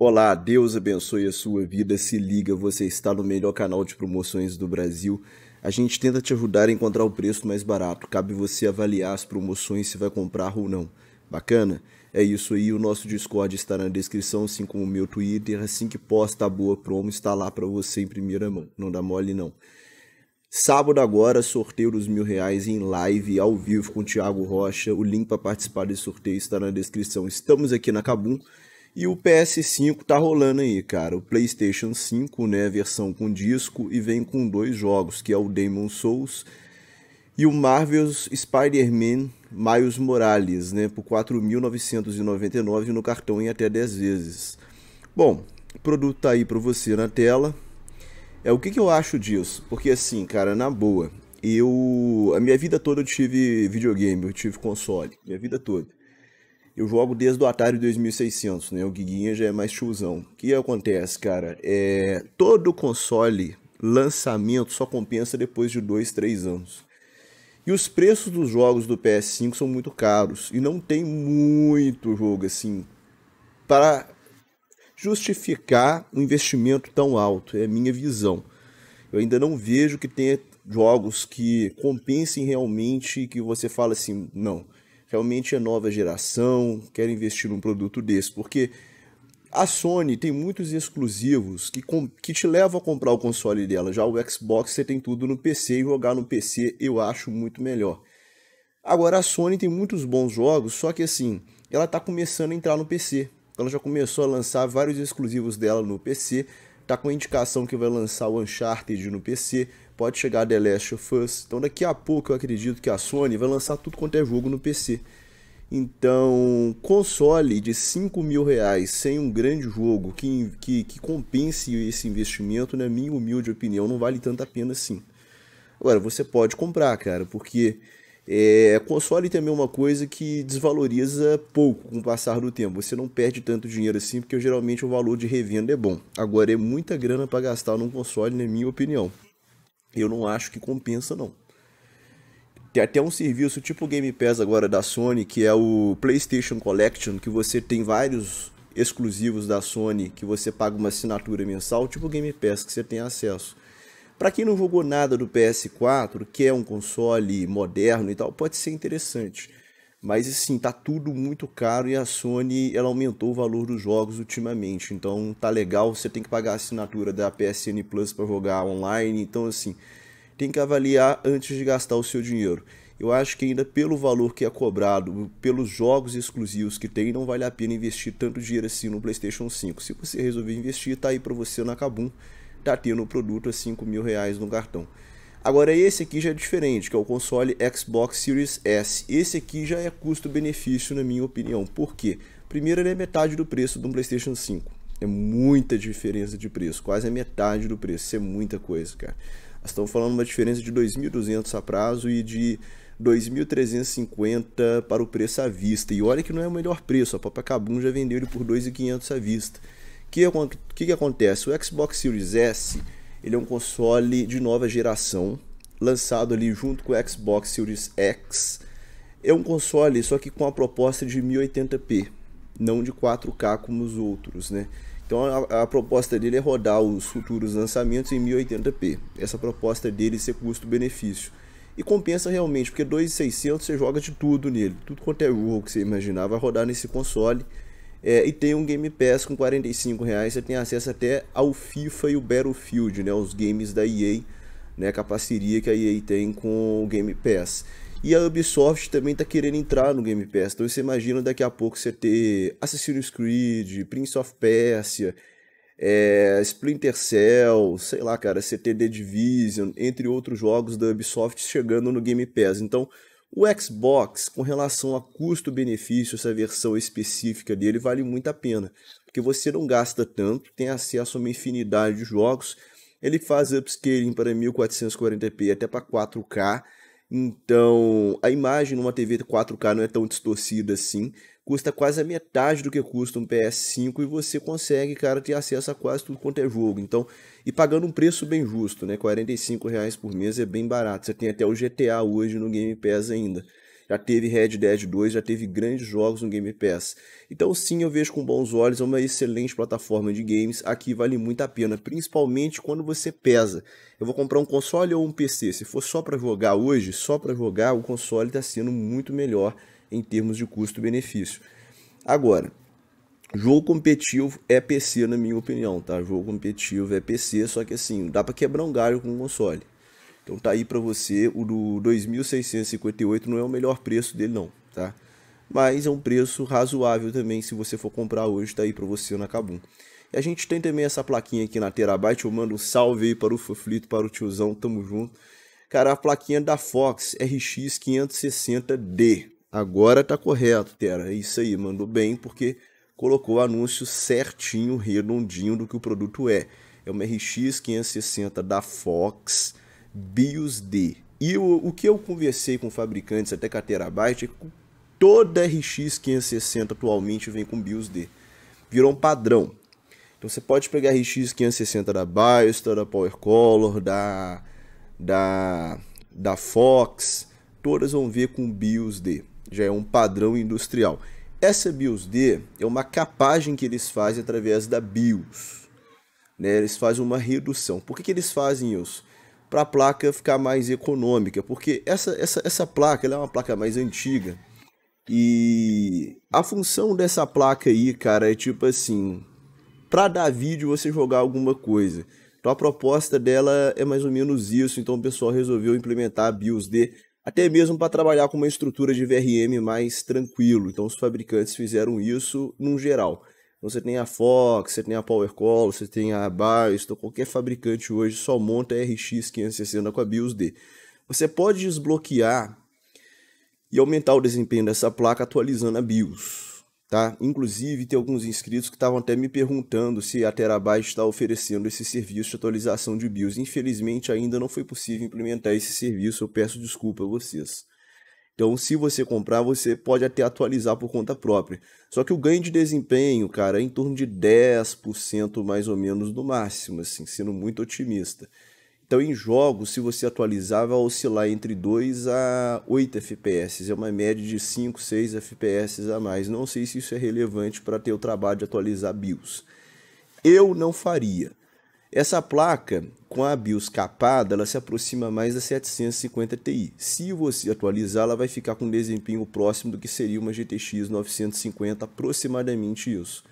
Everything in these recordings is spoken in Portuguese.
Olá, Deus abençoe a sua vida. Se liga, você está no melhor canal de promoções do Brasil. A gente tenta te ajudar a encontrar o preço mais barato. Cabe você avaliar as promoções se vai comprar ou não. Bacana? É isso aí, o nosso Discord está na descrição, assim como o meu Twitter. Assim que posta a boa promo, está lá para você em primeira mão. Não dá mole não. Sábado agora, sorteio dos mil reais em live, ao vivo com o Thiago Rocha. O link para participar desse sorteio está na descrição. Estamos aqui na Cabum e o PS5 tá rolando aí, cara. O PlayStation 5, né, versão com disco e vem com dois jogos, que é o Demon Souls e o Marvel's Spider-Man Miles Morales, né, por 4.999 no cartão em até 10 vezes. Bom, o produto tá aí para você na tela. É o que, que eu acho disso? Porque assim, cara, na boa, eu a minha vida toda eu tive videogame, eu tive console, minha vida toda. Eu jogo desde o Atari 2600, né? O Guiguinha já é mais tiozão. O que acontece, cara? É, todo console lançamento só compensa depois de 2, 3 anos. E os preços dos jogos do PS5 são muito caros e não tem muito jogo assim para justificar um investimento tão alto, é a minha visão. Eu ainda não vejo que tenha jogos que compensem realmente que você fala assim, não, realmente é nova geração, quer investir num produto desse, porque a Sony tem muitos exclusivos que, que te levam a comprar o console dela. Já o Xbox você tem tudo no PC e jogar no PC eu acho muito melhor. Agora a Sony tem muitos bons jogos, só que assim, ela está começando a entrar no PC. Ela já começou a lançar vários exclusivos dela no PC, tá com indicação que vai lançar o Uncharted no PC, pode chegar The Last of Us. Então daqui a pouco eu acredito que a Sony vai lançar tudo quanto é jogo no PC. Então, console de 5 mil reais sem um grande jogo que, que, que compense esse investimento, na minha humilde opinião, não vale tanto a pena assim. Agora, você pode comprar, cara, porque é, console também é uma coisa que desvaloriza pouco com o passar do tempo. Você não perde tanto dinheiro assim, porque geralmente o valor de revenda é bom. Agora é muita grana para gastar num console, na minha opinião. Eu não acho que compensa não. Tem até um serviço tipo o Game Pass agora da Sony, que é o PlayStation Collection, que você tem vários exclusivos da Sony que você paga uma assinatura mensal, tipo o Game Pass que você tem acesso. Para quem não jogou nada do PS4, que é um console moderno e tal, pode ser interessante. Mas assim, tá tudo muito caro e a Sony ela aumentou o valor dos jogos ultimamente. Então tá legal, você tem que pagar a assinatura da PSN Plus para jogar online. Então assim, tem que avaliar antes de gastar o seu dinheiro. Eu acho que ainda pelo valor que é cobrado, pelos jogos exclusivos que tem, não vale a pena investir tanto dinheiro assim no PlayStation 5. Se você resolver investir, tá aí para você na Kabum tá tendo o produto a 5 mil reais no cartão. Agora esse aqui já é diferente, que é o console Xbox Series S. Esse aqui já é custo-benefício na minha opinião. Por quê? Primeiro ele é metade do preço de um PlayStation 5. É muita diferença de preço, quase a metade do preço. Isso é muita coisa, cara. Nós estamos falando uma diferença de 2.200 a prazo e de 2.350 para o preço à vista. E olha que não é o melhor preço, a Papa Cabum já vendeu ele por 2.500 à vista que, que, que acontece? O Xbox Series S ele é um console de nova geração, lançado ali junto com o Xbox Series X. É um console só que com a proposta de 1080p, não de 4K como os outros, né? Então a, a proposta dele é rodar os futuros lançamentos em 1080p. Essa proposta dele ser custo-benefício. E compensa realmente, porque 2.600 você joga de tudo nele. Tudo quanto é jogo que você imaginar vai rodar nesse console é, e tem um Game Pass com 45 reais, você tem acesso até ao FIFA e o Battlefield, né, os games da EA, né, com a parceria que a EA tem com o Game Pass. E a Ubisoft também está querendo entrar no Game Pass, então você imagina daqui a pouco você ter Assassin's Creed, Prince of Persia, é, Splinter Cell, sei lá, cara, CT The Division, entre outros jogos da Ubisoft chegando no Game Pass. Então, o Xbox, com relação a custo-benefício, essa versão específica dele vale muito a pena, porque você não gasta tanto, tem acesso a uma infinidade de jogos, ele faz upscaling para 1440p até para 4K, então a imagem numa TV 4K não é tão distorcida assim, custa quase a metade do que custa um PS5 e você consegue, cara, ter acesso a quase tudo quanto é jogo. Então, e pagando um preço bem justo, né? 45 reais por mês é bem barato. Você tem até o GTA hoje no Game Pass ainda. Já teve Red Dead 2, já teve grandes jogos no Game Pass. Então, sim, eu vejo com bons olhos, é uma excelente plataforma de games. Aqui vale muito a pena, principalmente quando você pesa. Eu vou comprar um console ou um PC. Se for só para jogar hoje, só para jogar, o console está sendo muito melhor em termos de custo-benefício. Agora, jogo competitivo é PC, na minha opinião, tá? Jogo competitivo é PC, só que assim, dá para quebrar um galho com o console. Então tá aí para você, o do 2658 não é o melhor preço dele não, tá? Mas é um preço razoável também, se você for comprar hoje, tá aí para você na Kabum. E a gente tem também essa plaquinha aqui na Terabyte, eu mando um salve aí para o Foflito, para o tiozão, tamo junto. Cara, a plaquinha é da Fox RX 560D, Agora tá correto, Tera. É isso aí, mandou bem, porque colocou o anúncio certinho, redondinho do que o produto é. É uma RX 560 da Fox BIOS D. E o, o que eu conversei com fabricantes até com a Terabyte é que toda RX 560 atualmente vem com BIOS D. Virou um padrão. Então você pode pegar a RX 560 da Biostar, da PowerColor, da, da, da Fox, todas vão vir com BIOS D já é um padrão industrial. Essa BIOS-D é uma capagem que eles fazem através da BIOS. Né? Eles fazem uma redução. Por que, que eles fazem isso? Para a placa ficar mais econômica, porque essa, essa, essa placa é uma placa mais antiga. E a função dessa placa aí, cara, é tipo assim: para dar vídeo você jogar alguma coisa. Então a proposta dela é mais ou menos isso. Então o pessoal resolveu implementar a BIOS-D até mesmo para trabalhar com uma estrutura de VRM mais tranquilo. Então os fabricantes fizeram isso num geral. Então, você tem a Fox, você tem a PowerCall, você tem a Bios, então, qualquer fabricante hoje só monta RX 560 com a BIOS D. Você pode desbloquear e aumentar o desempenho dessa placa atualizando a BIOS tá? Inclusive, tem alguns inscritos que estavam até me perguntando se a Terabyte está oferecendo esse serviço de atualização de BIOS. Infelizmente, ainda não foi possível implementar esse serviço, eu peço desculpa a vocês. Então, se você comprar, você pode até atualizar por conta própria. Só que o ganho de desempenho, cara, é em torno de 10% mais ou menos no máximo, assim, sendo muito otimista. Então, em jogos, se você atualizar, vai oscilar entre 2 a 8 FPS. É uma média de 5, 6 FPS a mais. Não sei se isso é relevante para ter o trabalho de atualizar BIOS. Eu não faria. Essa placa, com a BIOS capada, ela se aproxima mais da 750 Ti. Se você atualizar, ela vai ficar com um desempenho próximo do que seria uma GTX 950, aproximadamente isso.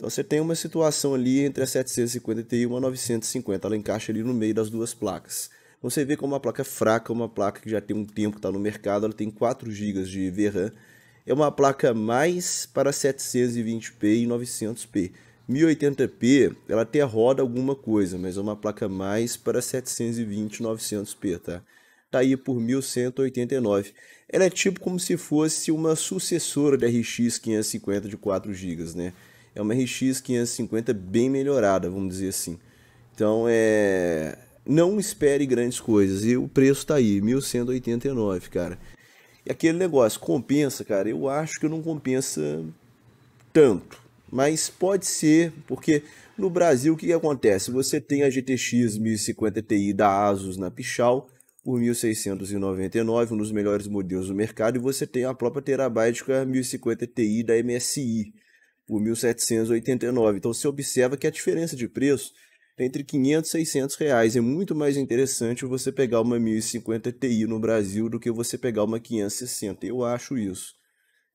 Então você tem uma situação ali entre a 750 e uma 950, ela encaixa ali no meio das duas placas. Então você vê como uma placa é fraca, uma placa que já tem um tempo que está no mercado, ela tem 4 GB de VRAM, é uma placa mais para 720p e 900p. 1080p, ela até roda alguma coisa, mas é uma placa mais para 720 900p, tá? Tá aí por 1189. Ela é tipo como se fosse uma sucessora da RX 550 de 4 GB, né? é uma RX 550 bem melhorada, vamos dizer assim. Então é. Não espere grandes coisas. E o preço tá aí, 1189, cara. E aquele negócio, compensa, cara? Eu acho que não compensa tanto. Mas pode ser, porque no Brasil o que, que acontece? Você tem a GTX 1050 Ti da Asus na Pichal por 1.699, um dos melhores modelos do mercado, e você tem a própria Terabyte com a 1050 Ti da MSI por 1.789. Então você observa que a diferença de preço está é entre 500 e 600 reais. É muito mais interessante você pegar uma 1050 Ti no Brasil do que você pegar uma 560. Eu acho isso.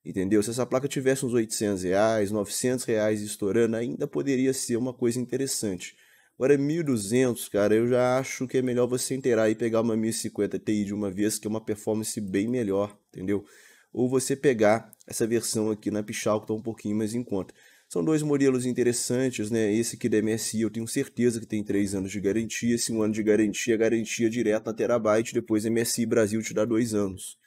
Entendeu? Se essa placa tivesse uns 800 reais, 900 reais estourando, ainda poderia ser uma coisa interessante. Agora, 1.200, cara, eu já acho que é melhor você inteirar e pegar uma 1050 Ti de uma vez, que é uma performance bem melhor, entendeu? ou você pegar essa versão aqui na Pichal, que está um pouquinho mais em conta. São dois modelos interessantes, né? Esse aqui da MSI eu tenho certeza que tem 3 anos de garantia, esse um ano de garantia, é garantia direto na Terabyte, depois MSI Brasil te dá 2 anos.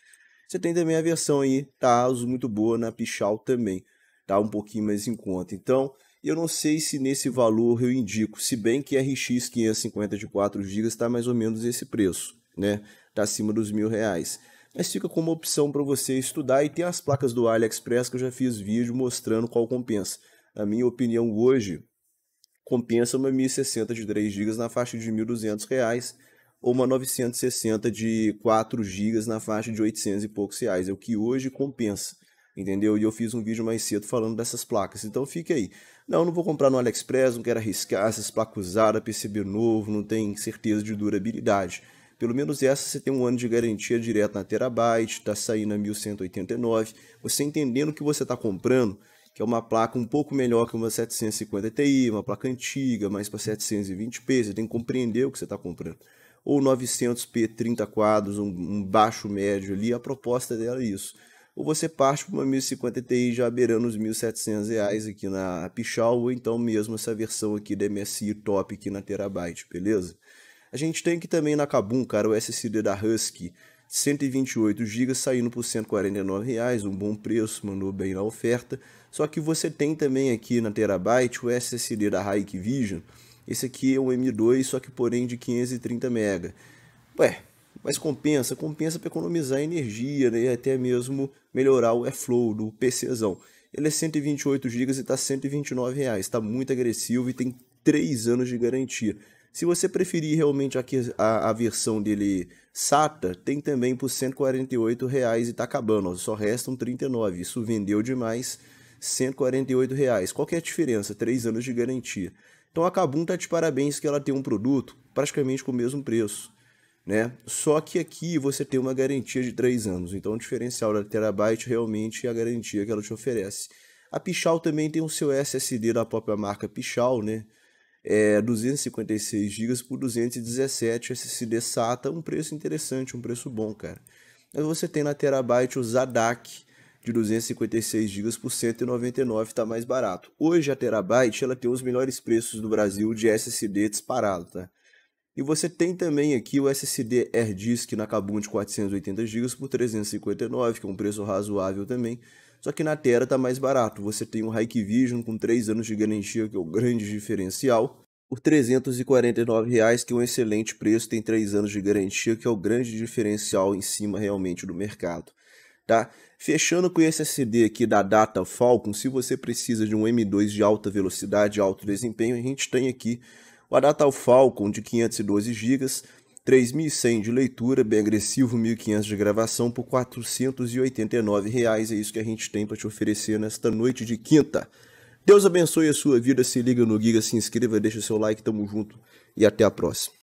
Você tem também a versão aí, tá, Asus muito boa na Pichal também, está um pouquinho mais em conta. Então, eu não sei se nesse valor eu indico, se bem que a RX 550 de 4 GB está mais ou menos esse preço, né? Está acima dos mil reais mas fica como opção para você estudar e tem as placas do AliExpress que eu já fiz vídeo mostrando qual compensa. Na minha opinião, hoje compensa uma 1060 de 3 GB na faixa de R$ 1.200 ou uma 960 de 4 GB na faixa de 800 e poucos reais. É o que hoje compensa entendeu? E eu fiz um vídeo mais cedo falando dessas placas, então fique aí. Não, não vou comprar no AliExpress, não quero arriscar essas placas usadas, PCB novo, não tem certeza de durabilidade. Pelo menos essa você tem um ano de garantia direto na Terabyte, está saindo a 1189. Você entendendo o que você está comprando, que é uma placa um pouco melhor que uma 750 Ti, uma placa antiga, mais para 720p, você tem que compreender o que você está comprando. Ou 900p 30 quadros, um, um, baixo médio ali, a proposta dela é isso. Ou você parte para uma 1050 Ti já beirando os 1.700 reais aqui na Pichal, ou então mesmo essa versão aqui da MSI Top aqui na Terabyte, beleza? A gente tem aqui também na Kabum, cara, o SSD da Husky, 128 GB saindo por 149 reais, um bom preço, mandou bem na oferta. Só que você tem também aqui na Terabyte o SSD da Hike Vision. Esse aqui é um M2, só que porém de 530 MB. Ué, mas compensa, compensa para economizar energia né? e até mesmo melhorar o airflow do PCzão. Ele é 128 GB e está R$ reais está muito agressivo e tem 3 anos de garantia. Se você preferir realmente a, a, a versão dele SATA, tem também por 148 reais e está acabando, ó, só restam 39. Isso vendeu demais, 148. Reais. Qual é a diferença? 3 anos de garantia. Então a Kabum tá de parabéns que ela tem um produto praticamente com o mesmo preço. Né? Só que aqui você tem uma garantia de 3 anos, então o diferencial da Terabyte realmente é a garantia que ela te oferece. A Pichal também tem o seu SSD da própria marca Pichal, né? é, 256 GB por 217 SSD SATA, um preço interessante, um preço bom, cara. Mas você tem na Terabyte o Zadak de 256 GB por 199, tá mais barato. Hoje a Terabyte, ela tem os melhores preços do Brasil de SSD disparado, tá? E você tem também aqui o SSD AirDisk na Kabum de 480 GB por 359, que é um preço razoável também. Só que na Terra está mais barato. Você tem um Vision com 3 anos de garantia, que é o grande diferencial, por R$ reais que é um excelente preço, tem 3 anos de garantia, que é o grande diferencial em cima realmente do mercado. Tá? Fechando com esse SSD aqui da Data Falcon, se você precisa de um M2 de alta velocidade, alto desempenho, a gente tem aqui o Data Falcon de 512 GB, 3.100 de leitura, bem agressivo, 1.500 de gravação por R$ reais. É isso que a gente tem para te oferecer nesta noite de quinta. Deus abençoe a sua vida, se liga no Giga, se inscreva, deixa o seu like, tamo junto e até a próxima.